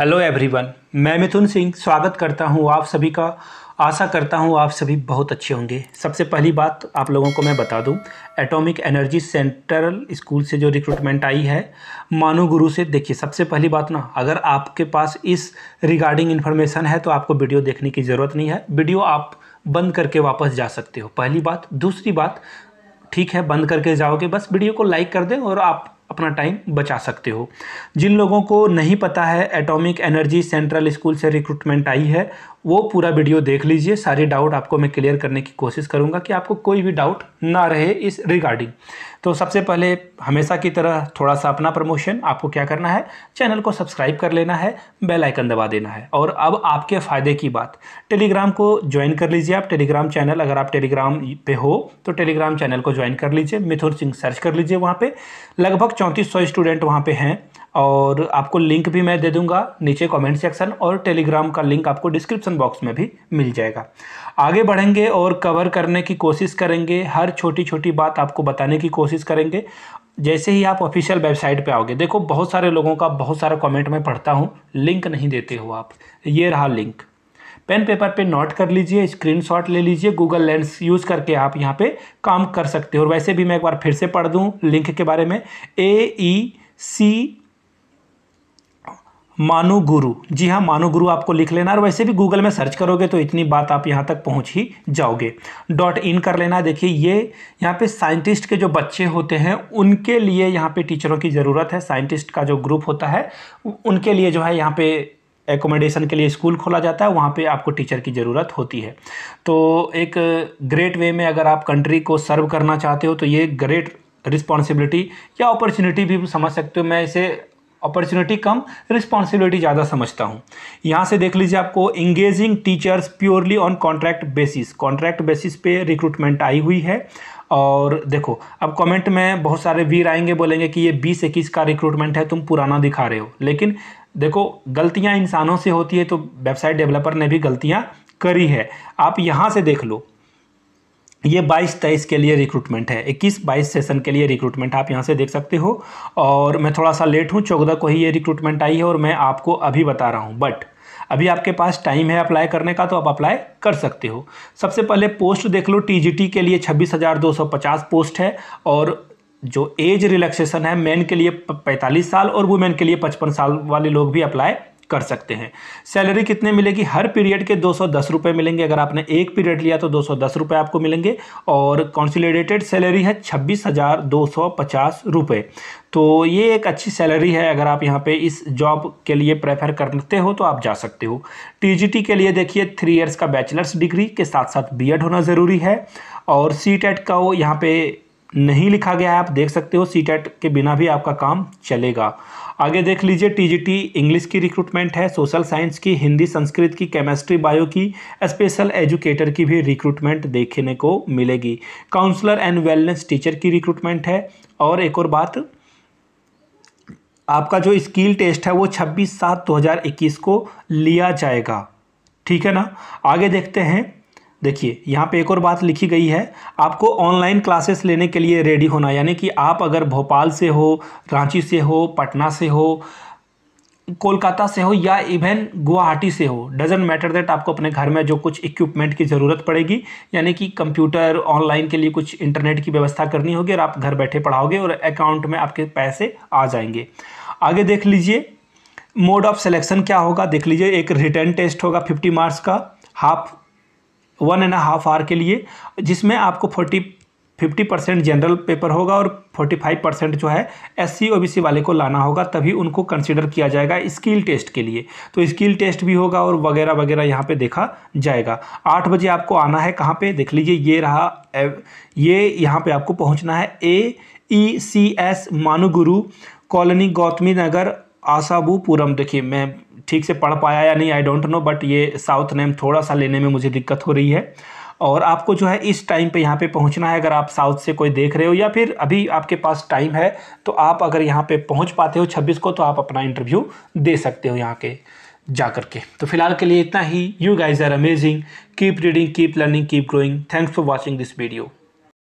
hello everyone मैं मिथुन सिंह स्वागत करता हूं आप सभी का आशा करता हूं आप सभी बहुत अच्छे होंगे सबसे पहली बात आप लोगों को मैं बता दूं एटॉमिक एनर्जी सेंट्रल स्कूल से जो रिक्रूटमेंट आई है मानो गुरु से देखिए सबसे पहली बात ना अगर आपके पास इस रिगार्डिंग इन्फॉर्मेशन है तो आपको वीडियो देखने की ज़रूरत नहीं है वीडियो आप बंद करके वापस जा सकते हो पहली बात दूसरी बात ठीक है बंद करके जाओगे बस वीडियो को लाइक कर दें और आप अपना टाइम बचा सकते हो जिन लोगों को नहीं पता है एटॉमिक एनर्जी सेंट्रल स्कूल से रिक्रूटमेंट आई है वो पूरा वीडियो देख लीजिए सारे डाउट आपको मैं क्लियर करने की कोशिश करूँगा कि आपको कोई भी डाउट ना रहे इस रिगार्डिंग तो सबसे पहले हमेशा की तरह थोड़ा सा अपना प्रमोशन आपको क्या करना है चैनल को सब्सक्राइब कर लेना है बेल आइकन दबा देना है और अब आपके फ़ायदे की बात टेलीग्राम को ज्वाइन कर लीजिए आप टेलीग्राम चैनल अगर आप टेलीग्राम पर हो तो टेलीग्राम चैनल को ज्वाइन कर लीजिए मिथुन सिंह सर्च कर लीजिए वहाँ पर लगभग चौंतीस स्टूडेंट वहाँ पर हैं और आपको लिंक भी मैं दे दूंगा नीचे कमेंट सेक्शन और टेलीग्राम का लिंक आपको डिस्क्रिप्शन बॉक्स में भी मिल जाएगा आगे बढ़ेंगे और कवर करने की कोशिश करेंगे हर छोटी छोटी बात आपको बताने की कोशिश करेंगे जैसे ही आप ऑफिशियल वेबसाइट पे आओगे देखो बहुत सारे लोगों का बहुत सारा कमेंट मैं पढ़ता हूँ लिंक नहीं देते हो आप ये रहा लिंक पेन पेपर पे नोट कर लीजिए स्क्रीनशॉट ले लीजिए गूगल लेंस यूज़ करके आप यहाँ पे काम कर सकते हो और वैसे भी मैं एक बार फिर से पढ़ दूँ लिंक के बारे में ए ई सी मानो गुरु जी हाँ मानो गुरु आपको लिख लेना और वैसे भी गूगल में सर्च करोगे तो इतनी बात आप यहाँ तक पहुँच ही जाओगे डॉट इन कर लेना देखिए ये यहाँ पे साइंटिस्ट के जो बच्चे होते हैं उनके लिए यहाँ पे टीचरों की ज़रूरत है साइंटिस्ट का जो ग्रुप होता है उनके लिए जो है यहाँ पे एकोमोडेशन के लिए स्कूल खोला जाता है वहाँ पे आपको टीचर की ज़रूरत होती है तो एक ग्रेट वे में अगर आप कंट्री को सर्व करना चाहते हो तो ये ग्रेट रिस्पॉन्सिबिलिटी या अपॉर्चुनिटी भी समझ सकते हो मैं इसे अपॉर्चुनिटी कम रिस्पॉन्सिबिलिटी ज़्यादा समझता हूँ यहाँ से देख लीजिए आपको engaging teachers purely on contract basis contract basis पे रिक्रूटमेंट आई हुई है और देखो अब कमेंट में बहुत सारे वीर आएंगे बोलेंगे कि ये बीस इक्कीस का रिक्रूटमेंट है तुम पुराना दिखा रहे हो लेकिन देखो गलतियाँ इंसानों से होती है तो वेबसाइट डेवलपर ने भी गलतियाँ करी है आप यहाँ से देख लो ये 22 तेईस के लिए रिक्रूटमेंट है 21 22 सेशन के लिए रिक्रूटमेंट आप यहाँ से देख सकते हो और मैं थोड़ा सा लेट हूँ चौदह को ही ये रिक्रूटमेंट आई है और मैं आपको अभी बता रहा हूँ बट अभी आपके पास टाइम है अप्लाई करने का तो आप अप्लाई कर सकते हो सबसे पहले पोस्ट देख लो टी के लिए छब्बीस पोस्ट है और जो एज रिलैक्सेशन है मेन के लिए 45 साल और वुमेन के लिए 55 साल वाले लोग भी अप्लाई कर सकते हैं सैलरी कितने मिलेगी हर पीरियड के दो सौ मिलेंगे अगर आपने एक पीरियड लिया तो दो सौ आपको मिलेंगे और कॉन्सिलेटेड सैलरी है छब्बीस हज़ार दो सौ पचास रुपये तो ये एक अच्छी सैलरी है अगर आप यहाँ पे इस जॉब के लिए प्रेफर करते हो तो आप जा सकते हो टीजीटी के लिए देखिए थ्री इयर्स का बैचलर्स डिग्री के साथ साथ बीएड होना ज़रूरी है और सी टेट का वो यहाँ पे नहीं लिखा गया है आप देख सकते हो सी के बिना भी आपका काम चलेगा आगे देख लीजिए टीजीटी इंग्लिश की रिक्रूटमेंट है सोशल साइंस की हिंदी संस्कृत की केमिस्ट्री बायो की स्पेशल एजुकेटर की भी रिक्रूटमेंट देखने को मिलेगी काउंसलर एंड वेलनेस टीचर की रिक्रूटमेंट है और एक और बात आपका जो स्किल टेस्ट है वो 26 सात 2021 को लिया जाएगा ठीक है ना आगे देखते हैं देखिए यहाँ पे एक और बात लिखी गई है आपको ऑनलाइन क्लासेस लेने के लिए रेडी होना यानी कि आप अगर भोपाल से हो रांची से हो पटना से हो कोलकाता से हो या इवन गुवाहाटी से हो डजेंट मैटर दैट आपको अपने घर में जो कुछ इक्विपमेंट की ज़रूरत पड़ेगी यानी कि कंप्यूटर ऑनलाइन के लिए कुछ इंटरनेट की व्यवस्था करनी होगी और आप घर बैठे पढ़ाओगे और अकाउंट में आपके पैसे आ जाएंगे आगे देख लीजिए मोड ऑफ सेलेक्शन क्या होगा देख लीजिए एक रिटर्न टेस्ट होगा फिफ्टी मार्क्स का half one and half hour के लिए जिसमें आपको forty fifty percent general paper होगा और फोर्टी फाइव परसेंट जो है S C O B C वाले को लाना होगा तभी उनको कंसिडर किया जाएगा स्किल टेस्ट के लिए तो स्किल टेस्ट भी होगा और वगैरह वगैरह यहाँ पे देखा जाएगा आठ बजे आपको आना है कहाँ पे देख लीजिए ये रहा ये यहाँ पे आपको पहुँचना है A E C S Manuguru colony Gautami Nagar Ashwapuram देखिए मैं ठीक से पढ़ पाया या नहीं आई डोंट नो बट ये साउथ नेम थोड़ा सा लेने में मुझे दिक्कत हो रही है और आपको जो है इस टाइम पे यहाँ पे पहुँचना है अगर आप साउथ से कोई देख रहे हो या फिर अभी आपके पास टाइम है तो आप अगर यहाँ पे पहुँच पाते हो छब्बीस को तो आप अपना इंटरव्यू दे सकते हो यहाँ के जा कर के तो फिलहाल के लिए इतना ही you guys are amazing keep reading keep learning keep growing thanks for watching this video